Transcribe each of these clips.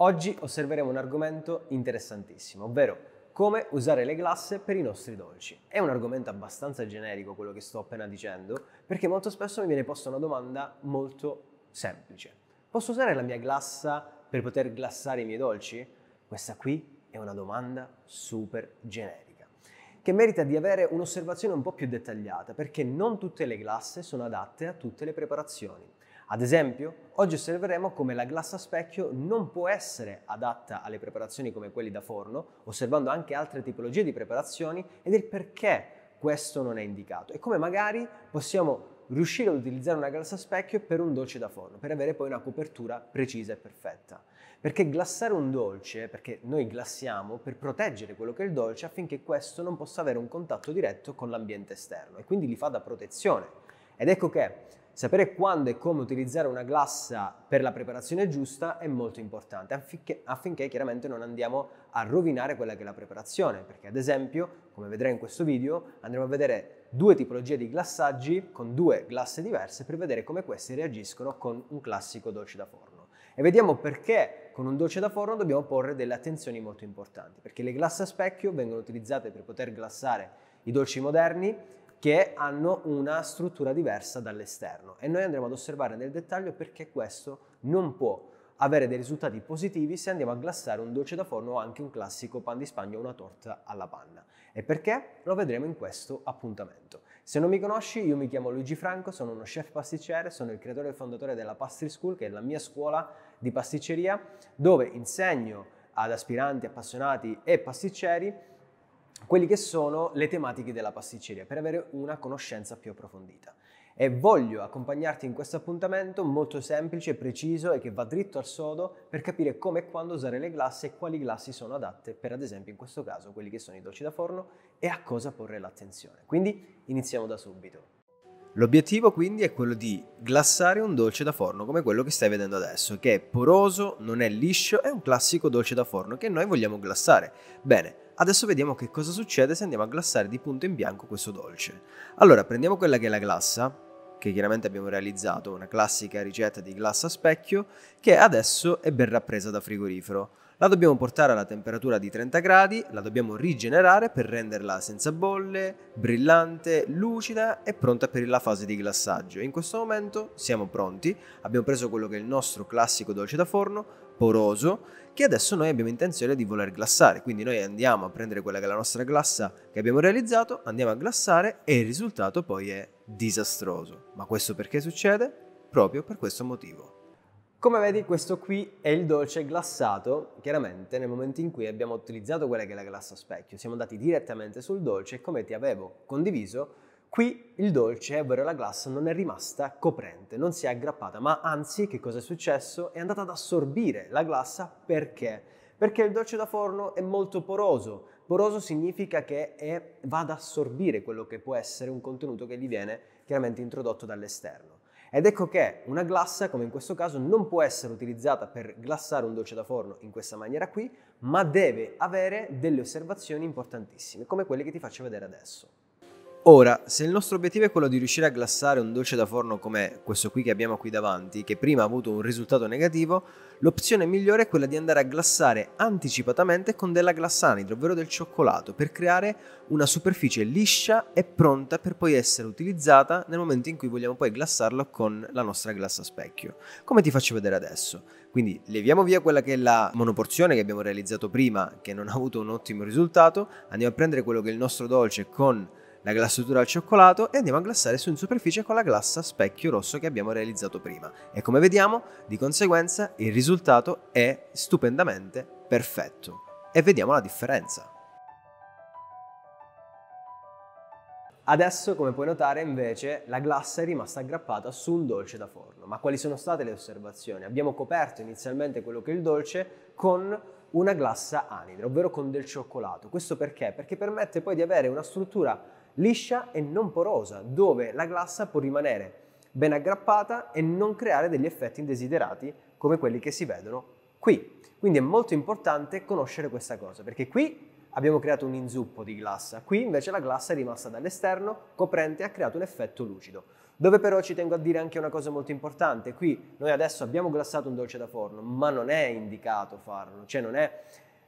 Oggi osserveremo un argomento interessantissimo, ovvero come usare le glasse per i nostri dolci. È un argomento abbastanza generico quello che sto appena dicendo, perché molto spesso mi viene posta una domanda molto semplice. Posso usare la mia glassa per poter glassare i miei dolci? Questa qui è una domanda super generica, che merita di avere un'osservazione un po' più dettagliata, perché non tutte le glasse sono adatte a tutte le preparazioni. Ad esempio, Oggi osserveremo come la glassa a specchio non può essere adatta alle preparazioni come quelli da forno, osservando anche altre tipologie di preparazioni ed il perché questo non è indicato e come magari possiamo riuscire ad utilizzare una glassa a specchio per un dolce da forno, per avere poi una copertura precisa e perfetta. Perché glassare un dolce, perché noi glassiamo per proteggere quello che è il dolce affinché questo non possa avere un contatto diretto con l'ambiente esterno e quindi li fa da protezione. Ed ecco che sapere quando e come utilizzare una glassa per la preparazione giusta è molto importante, affinché, affinché chiaramente non andiamo a rovinare quella che è la preparazione, perché ad esempio, come vedrai in questo video, andremo a vedere due tipologie di glassaggi con due glasse diverse per vedere come queste reagiscono con un classico dolce da forno. E vediamo perché con un dolce da forno dobbiamo porre delle attenzioni molto importanti, perché le glasse a specchio vengono utilizzate per poter glassare i dolci moderni che hanno una struttura diversa dall'esterno e noi andremo ad osservare nel dettaglio perché questo non può avere dei risultati positivi se andiamo a glassare un dolce da forno o anche un classico pan di spagna o una torta alla panna. E perché? Lo vedremo in questo appuntamento. Se non mi conosci, io mi chiamo Luigi Franco, sono uno chef pasticcere, sono il creatore e fondatore della Pastry School, che è la mia scuola di pasticceria, dove insegno ad aspiranti, appassionati e pasticceri quelli che sono le tematiche della pasticceria per avere una conoscenza più approfondita. E voglio accompagnarti in questo appuntamento molto semplice, preciso e che va dritto al sodo per capire come e quando usare le glassi e quali glassi sono adatte per ad esempio in questo caso quelli che sono i dolci da forno e a cosa porre l'attenzione. Quindi iniziamo da subito. L'obiettivo quindi è quello di glassare un dolce da forno come quello che stai vedendo adesso, che è poroso, non è liscio, è un classico dolce da forno che noi vogliamo glassare. Bene, Adesso vediamo che cosa succede se andiamo a glassare di punto in bianco questo dolce. Allora, prendiamo quella che è la glassa, che chiaramente abbiamo realizzato, una classica ricetta di glassa a specchio, che adesso è ben rappresa da frigorifero. La dobbiamo portare alla temperatura di 30 gradi, la dobbiamo rigenerare per renderla senza bolle, brillante, lucida e pronta per la fase di glassaggio. In questo momento siamo pronti, abbiamo preso quello che è il nostro classico dolce da forno, poroso che adesso noi abbiamo intenzione di voler glassare. Quindi noi andiamo a prendere quella che è la nostra glassa che abbiamo realizzato, andiamo a glassare e il risultato poi è disastroso. Ma questo perché succede? Proprio per questo motivo. Come vedi questo qui è il dolce glassato, chiaramente nel momento in cui abbiamo utilizzato quella che è la glassa specchio, siamo andati direttamente sul dolce e come ti avevo condiviso Qui il dolce, ovvero la glassa, non è rimasta coprente, non si è aggrappata, ma anzi, che cosa è successo? È andata ad assorbire la glassa perché? Perché il dolce da forno è molto poroso. Poroso significa che è, va ad assorbire quello che può essere un contenuto che gli viene chiaramente introdotto dall'esterno. Ed ecco che una glassa, come in questo caso, non può essere utilizzata per glassare un dolce da forno in questa maniera qui, ma deve avere delle osservazioni importantissime, come quelle che ti faccio vedere adesso. Ora, se il nostro obiettivo è quello di riuscire a glassare un dolce da forno come questo qui che abbiamo qui davanti, che prima ha avuto un risultato negativo, l'opzione migliore è quella di andare a glassare anticipatamente con della glassanidra, ovvero del cioccolato, per creare una superficie liscia e pronta per poi essere utilizzata nel momento in cui vogliamo poi glassarlo con la nostra glassa specchio, come ti faccio vedere adesso. Quindi leviamo via quella che è la monoporzione che abbiamo realizzato prima, che non ha avuto un ottimo risultato, andiamo a prendere quello che è il nostro dolce con la glassatura al cioccolato e andiamo a glassare su in superficie con la glassa specchio rosso che abbiamo realizzato prima. E come vediamo, di conseguenza, il risultato è stupendamente perfetto. E vediamo la differenza. Adesso, come puoi notare, invece, la glassa è rimasta aggrappata su un dolce da forno. Ma quali sono state le osservazioni? Abbiamo coperto inizialmente quello che è il dolce con una glassa anidra, ovvero con del cioccolato. Questo perché? Perché permette poi di avere una struttura liscia e non porosa, dove la glassa può rimanere ben aggrappata e non creare degli effetti indesiderati come quelli che si vedono qui. Quindi è molto importante conoscere questa cosa, perché qui abbiamo creato un inzuppo di glassa, qui invece la glassa è rimasta dall'esterno, coprente e ha creato un effetto lucido. Dove però ci tengo a dire anche una cosa molto importante, qui noi adesso abbiamo glassato un dolce da forno, ma non è indicato farlo, cioè non è...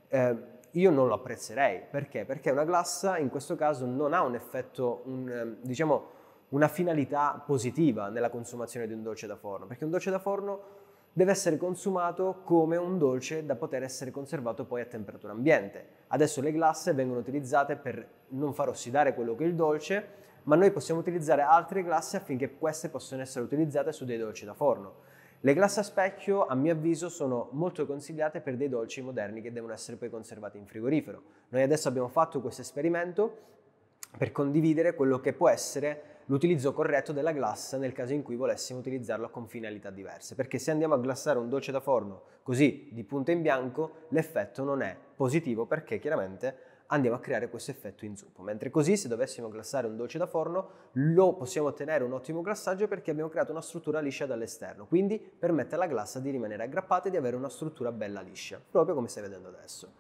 Eh, io non lo apprezzerei. Perché? Perché una glassa in questo caso non ha un effetto, un, ehm, diciamo, una finalità positiva nella consumazione di un dolce da forno, perché un dolce da forno deve essere consumato come un dolce da poter essere conservato poi a temperatura ambiente. Adesso le glasse vengono utilizzate per non far ossidare quello che è il dolce, ma noi possiamo utilizzare altre glasse affinché queste possano essere utilizzate su dei dolci da forno. Le glass a specchio, a mio avviso, sono molto consigliate per dei dolci moderni che devono essere poi conservati in frigorifero. Noi adesso abbiamo fatto questo esperimento per condividere quello che può essere l'utilizzo corretto della glassa nel caso in cui volessimo utilizzarla con finalità diverse, perché se andiamo a glassare un dolce da forno così di punto in bianco, l'effetto non è positivo perché chiaramente andiamo a creare questo effetto in zuppo. Mentre così, se dovessimo glassare un dolce da forno, lo possiamo ottenere un ottimo glassaggio perché abbiamo creato una struttura liscia dall'esterno, quindi permette alla glassa di rimanere aggrappata e di avere una struttura bella liscia, proprio come stai vedendo adesso.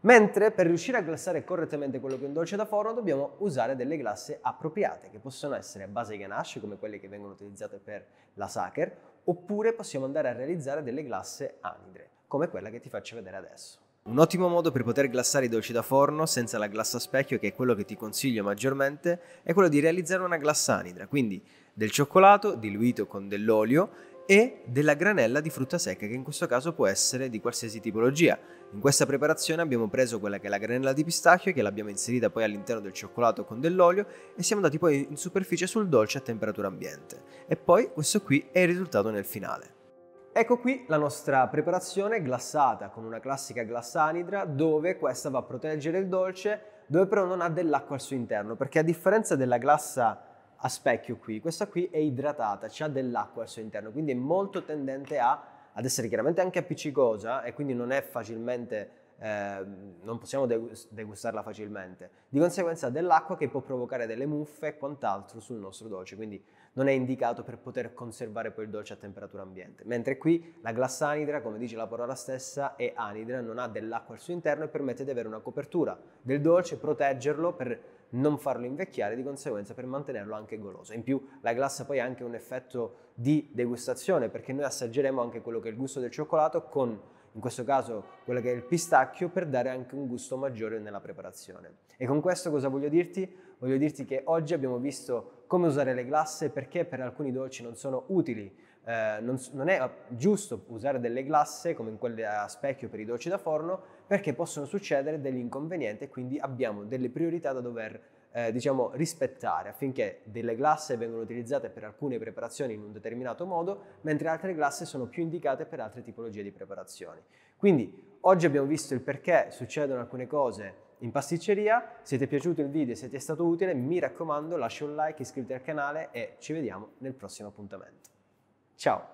Mentre per riuscire a glassare correttamente quello che è un dolce da forno dobbiamo usare delle glasse appropriate che possono essere a base ganache come quelle che vengono utilizzate per la Saker oppure possiamo andare a realizzare delle glasse anidre come quella che ti faccio vedere adesso. Un ottimo modo per poter glassare i dolci da forno senza la glassa specchio, che è quello che ti consiglio maggiormente, è quello di realizzare una glassanidra, quindi del cioccolato diluito con dell'olio e della granella di frutta secca, che in questo caso può essere di qualsiasi tipologia. In questa preparazione abbiamo preso quella che è la granella di pistacchio, che l'abbiamo inserita poi all'interno del cioccolato con dell'olio e siamo andati poi in superficie sul dolce a temperatura ambiente. E poi questo qui è il risultato nel finale. Ecco qui la nostra preparazione glassata con una classica glassa anidra dove questa va a proteggere il dolce dove però non ha dell'acqua al suo interno perché a differenza della glassa a specchio qui, questa qui è idratata, ha dell'acqua al suo interno quindi è molto tendente a, ad essere chiaramente anche appiccicosa e quindi non è facilmente eh, non possiamo degustarla facilmente. Di conseguenza dell'acqua che può provocare delle muffe e quant'altro sul nostro dolce, quindi non è indicato per poter conservare poi il dolce a temperatura ambiente. Mentre qui la glassa anidra, come dice la parola stessa, è anidra, non ha dell'acqua al suo interno e permette di avere una copertura del dolce, proteggerlo per non farlo invecchiare, e di conseguenza per mantenerlo anche goloso. In più la glassa poi ha anche un effetto di degustazione, perché noi assaggeremo anche quello che è il gusto del cioccolato con in questo caso quello che è il pistacchio, per dare anche un gusto maggiore nella preparazione. E con questo cosa voglio dirti? Voglio dirti che oggi abbiamo visto come usare le glasse, perché per alcuni dolci non sono utili. Eh, non, non, è eh, giusto usare delle glasse come in quelle a specchio per i dolci da forno perché possono succedere degli inconvenienti e quindi abbiamo delle priorità da dover eh, diciamo, rispettare affinché delle glasse vengano utilizzate per alcune preparazioni in un determinato modo mentre altre glasse sono più indicate per altre tipologie di preparazioni. Quindi oggi abbiamo visto il perché succedono alcune cose in pasticceria. Se ti è piaciuto il video e se ti è stato utile, mi raccomando lascia un like, iscriviti al canale e ci vediamo nel prossimo appuntamento. Ciao!